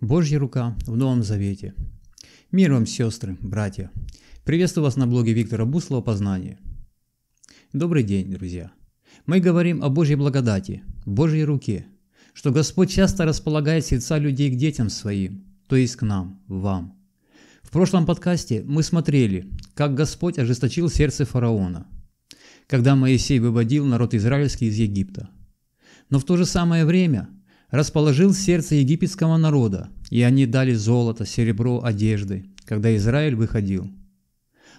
Божья рука в Новом Завете. Мир вам, сестры, братья. Приветствую вас на блоге Виктора Буслова «Познание». Добрый день, друзья. Мы говорим о Божьей благодати, Божьей руке, что Господь часто располагает сердца людей к детям своим, то есть к нам, вам. В прошлом подкасте мы смотрели, как Господь ожесточил сердце фараона, когда Моисей выводил народ израильский из Египта. Но в то же самое время – расположил сердце египетского народа, и они дали золото, серебро, одежды, когда Израиль выходил.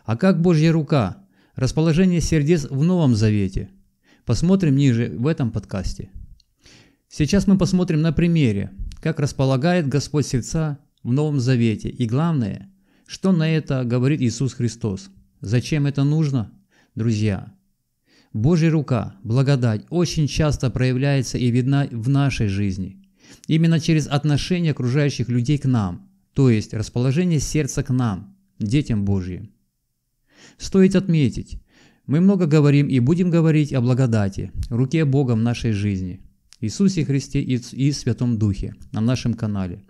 А как Божья рука, расположение сердец в Новом Завете? Посмотрим ниже в этом подкасте. Сейчас мы посмотрим на примере, как располагает Господь сердца в Новом Завете, и главное, что на это говорит Иисус Христос. Зачем это нужно? Друзья, Божья рука, благодать очень часто проявляется и видна в нашей жизни. Именно через отношение окружающих людей к нам, то есть расположение сердца к нам, детям Божьим. Стоит отметить, мы много говорим и будем говорить о благодати, руке Бога в нашей жизни, Иисусе Христе и Святом Духе на нашем канале.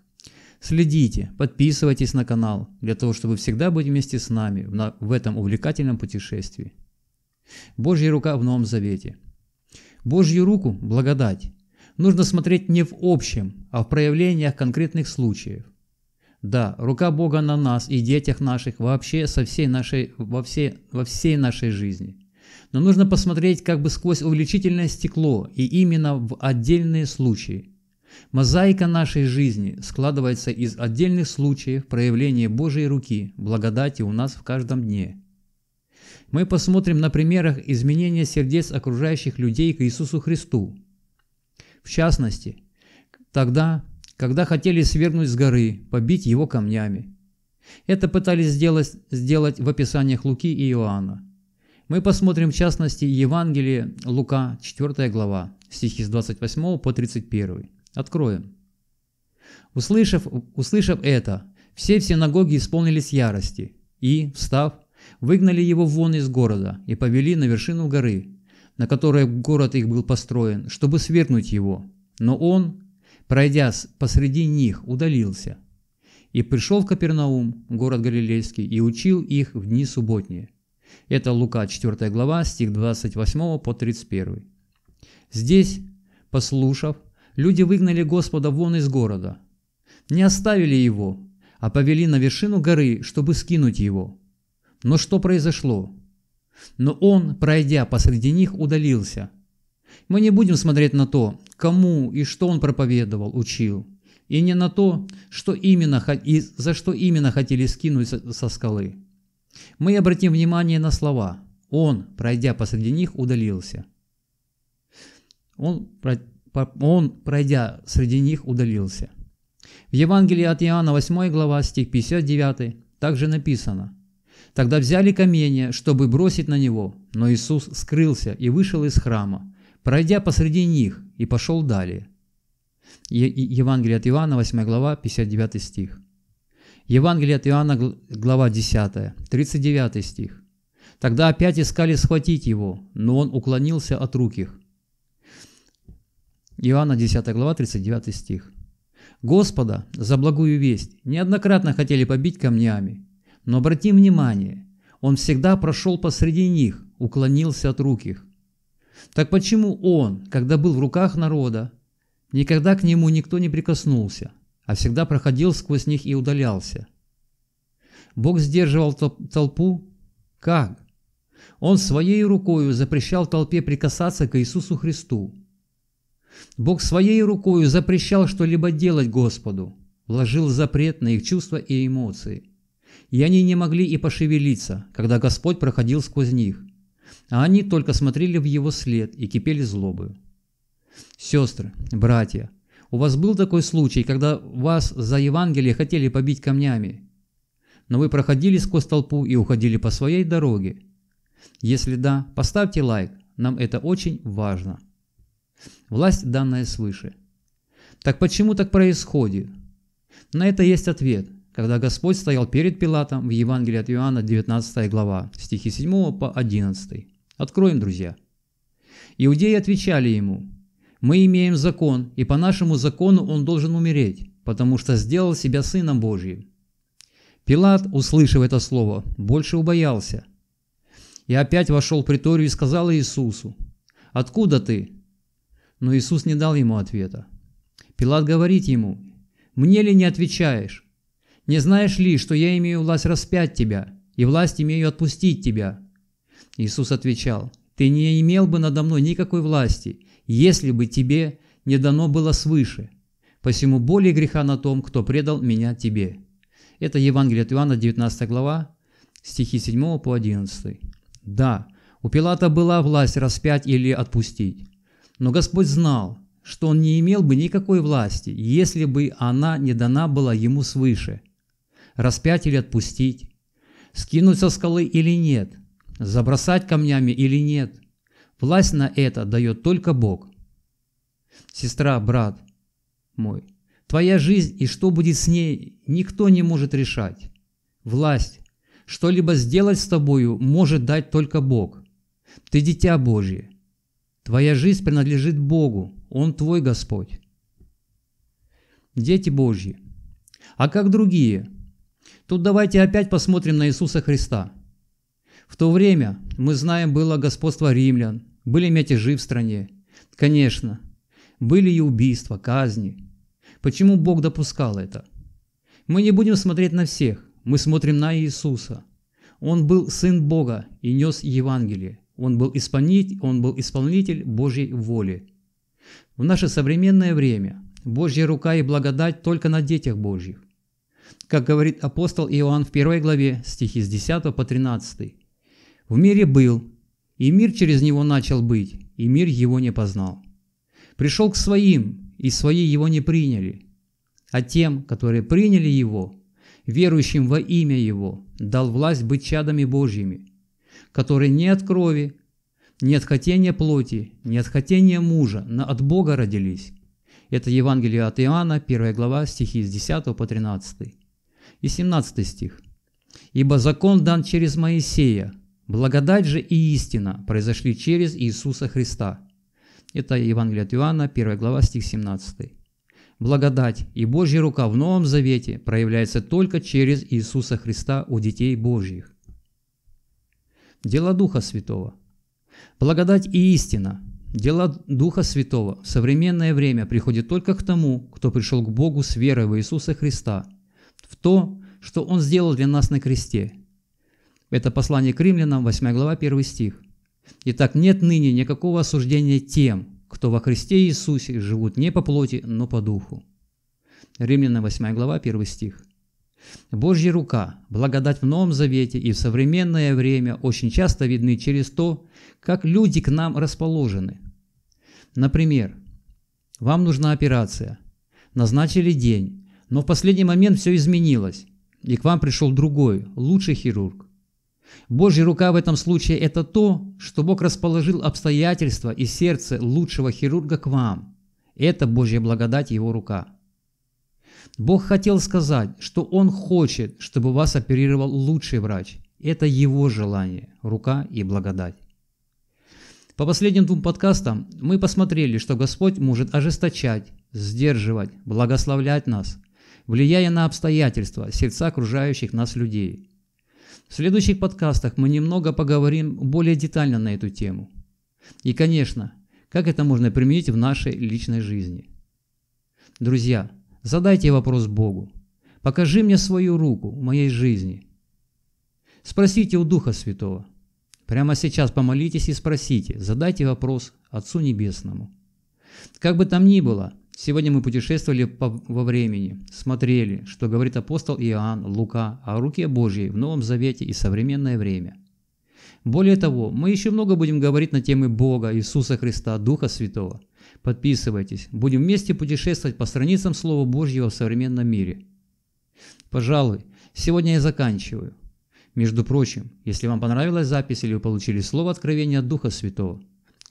Следите, подписывайтесь на канал, для того, чтобы всегда быть вместе с нами в этом увлекательном путешествии. Божья рука в Новом Завете. Божью руку – благодать. Нужно смотреть не в общем, а в проявлениях конкретных случаев. Да, рука Бога на нас и детях наших вообще со всей нашей, во, всей, во всей нашей жизни. Но нужно посмотреть как бы сквозь увеличительное стекло и именно в отдельные случаи. Мозаика нашей жизни складывается из отдельных случаев проявления Божьей руки, благодати у нас в каждом дне – мы посмотрим на примерах изменения сердец окружающих людей к Иисусу Христу. В частности, тогда, когда хотели свергнуть с горы, побить его камнями. Это пытались сделать, сделать в описаниях Луки и Иоанна. Мы посмотрим в частности Евангелие Лука, 4 глава, стихи с 28 по 31. Откроем. «Услышав, услышав это, все в синагоге исполнились ярости, и, встав, Выгнали его вон из города и повели на вершину горы, на которой город их был построен, чтобы свергнуть его. Но он, пройдя посреди них, удалился. И пришел в Капернаум, город Галилейский, и учил их в дни субботние. Это Лука 4 глава, стих 28 по 31. Здесь, послушав, люди выгнали Господа вон из города. Не оставили его, а повели на вершину горы, чтобы скинуть его. Но что произошло? Но он, пройдя посреди них, удалился. Мы не будем смотреть на то, кому и что он проповедовал, учил, и не на то, что именно, и за что именно хотели скинуть со скалы. Мы обратим внимание на слова «Он, пройдя посреди них, удалился». Он, он пройдя среди них, удалился. В Евангелии от Иоанна 8 глава, стих 59, также написано – Тогда взяли каменья, чтобы бросить на него, но Иисус скрылся и вышел из храма, пройдя посреди них, и пошел далее. Е Евангелие от Иоанна, 8 глава, 59 стих. Евангелие от Иоанна, глава 10, 39 стих. Тогда опять искали схватить его, но он уклонился от рук их. Иоанна 10 глава 39 стих. Господа за благую весть неоднократно хотели побить камнями, но обратим внимание, он всегда прошел посреди них, уклонился от рук их. Так почему он, когда был в руках народа, никогда к нему никто не прикоснулся, а всегда проходил сквозь них и удалялся? Бог сдерживал толпу? Как? Он своей рукою запрещал толпе прикасаться к Иисусу Христу. Бог своей рукою запрещал что-либо делать Господу, вложил запрет на их чувства и эмоции и они не могли и пошевелиться, когда Господь проходил сквозь них, а они только смотрели в его след и кипели злобою. Сестры, братья, у вас был такой случай, когда вас за Евангелие хотели побить камнями, но вы проходили сквозь толпу и уходили по своей дороге? Если да, поставьте лайк, нам это очень важно. Власть, данная свыше. Так почему так происходит? На это есть ответ – когда Господь стоял перед Пилатом в Евангелии от Иоанна 19 глава, стихи 7 по 11. Откроем, друзья. Иудеи отвечали ему, «Мы имеем закон, и по нашему закону он должен умереть, потому что сделал себя Сыном Божьим». Пилат, услышав это слово, больше убоялся. И опять вошел в приторию и сказал Иисусу, «Откуда ты?» Но Иисус не дал ему ответа. Пилат говорит ему, «Мне ли не отвечаешь? Не знаешь ли, что я имею власть распять тебя, и власть имею отпустить тебя?» Иисус отвечал, «Ты не имел бы надо мной никакой власти, если бы тебе не дано было свыше. Посему более греха на том, кто предал меня тебе». Это Евангелие от Иоанна, 19 глава, стихи 7 по 11. Да, у Пилата была власть распять или отпустить. Но Господь знал, что он не имел бы никакой власти, если бы она не дана была ему свыше – распять или отпустить, скинуть со скалы или нет, забросать камнями или нет. Власть на это дает только Бог. Сестра, брат мой, твоя жизнь и что будет с ней, никто не может решать. Власть, что-либо сделать с тобою может дать только Бог. Ты дитя Божье. Твоя жизнь принадлежит Богу, Он твой Господь. Дети Божьи. А как другие – Тут давайте опять посмотрим на Иисуса Христа. В то время, мы знаем, было господство римлян, были мятежи в стране. Конечно, были и убийства, казни. Почему Бог допускал это? Мы не будем смотреть на всех, мы смотрим на Иисуса. Он был Сын Бога и нес Евангелие. Он был исполнитель, он был исполнитель Божьей воли. В наше современное время Божья рука и благодать только на детях Божьих как говорит апостол Иоанн в первой главе, стихи с 10 по 13. «В мире был, и мир через него начал быть, и мир его не познал. Пришел к своим, и свои его не приняли, а тем, которые приняли его, верующим во имя его, дал власть быть чадами Божьими, которые не от крови, не от хотения плоти, не от хотения мужа, но от Бога родились». Это Евангелие от Иоанна, 1 глава, стихи с 10 по 13 и 17 стих. «Ибо закон дан через Моисея, благодать же и истина произошли через Иисуса Христа». Это Евангелие от Иоанна, 1 глава, стих 17. Благодать и Божья рука в Новом Завете проявляется только через Иисуса Христа у детей Божьих. Дела Духа Святого. Благодать и истина. Дела Духа Святого в современное время приходит только к тому, кто пришел к Богу с верой в Иисуса Христа – в то, что Он сделал для нас на кресте. Это послание к римлянам, 8 глава, 1 стих. Итак, нет ныне никакого осуждения тем, кто во Христе Иисусе живут не по плоти, но по духу. Римлянам 8 глава, 1 стих. Божья рука, благодать в Новом Завете и в современное время очень часто видны через то, как люди к нам расположены. Например, вам нужна операция, назначили день, но в последний момент все изменилось, и к вам пришел другой, лучший хирург. Божья рука в этом случае – это то, что Бог расположил обстоятельства и сердце лучшего хирурга к вам. Это Божья благодать Его рука. Бог хотел сказать, что Он хочет, чтобы вас оперировал лучший врач. Это Его желание, рука и благодать. По последним двум подкастам мы посмотрели, что Господь может ожесточать, сдерживать, благословлять нас – влияя на обстоятельства, сердца окружающих нас людей. В следующих подкастах мы немного поговорим более детально на эту тему. И, конечно, как это можно применить в нашей личной жизни. Друзья, задайте вопрос Богу. Покажи мне свою руку в моей жизни. Спросите у Духа Святого. Прямо сейчас помолитесь и спросите, задайте вопрос Отцу Небесному. Как бы там ни было, Сегодня мы путешествовали по, во времени, смотрели, что говорит апостол Иоанн, Лука о руке Божьей в Новом Завете и современное время. Более того, мы еще много будем говорить на темы Бога, Иисуса Христа, Духа Святого. Подписывайтесь, будем вместе путешествовать по страницам Слова Божьего в современном мире. Пожалуй, сегодня я заканчиваю. Между прочим, если вам понравилась запись или вы получили слово откровения от Духа Святого,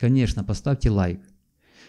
конечно, поставьте лайк –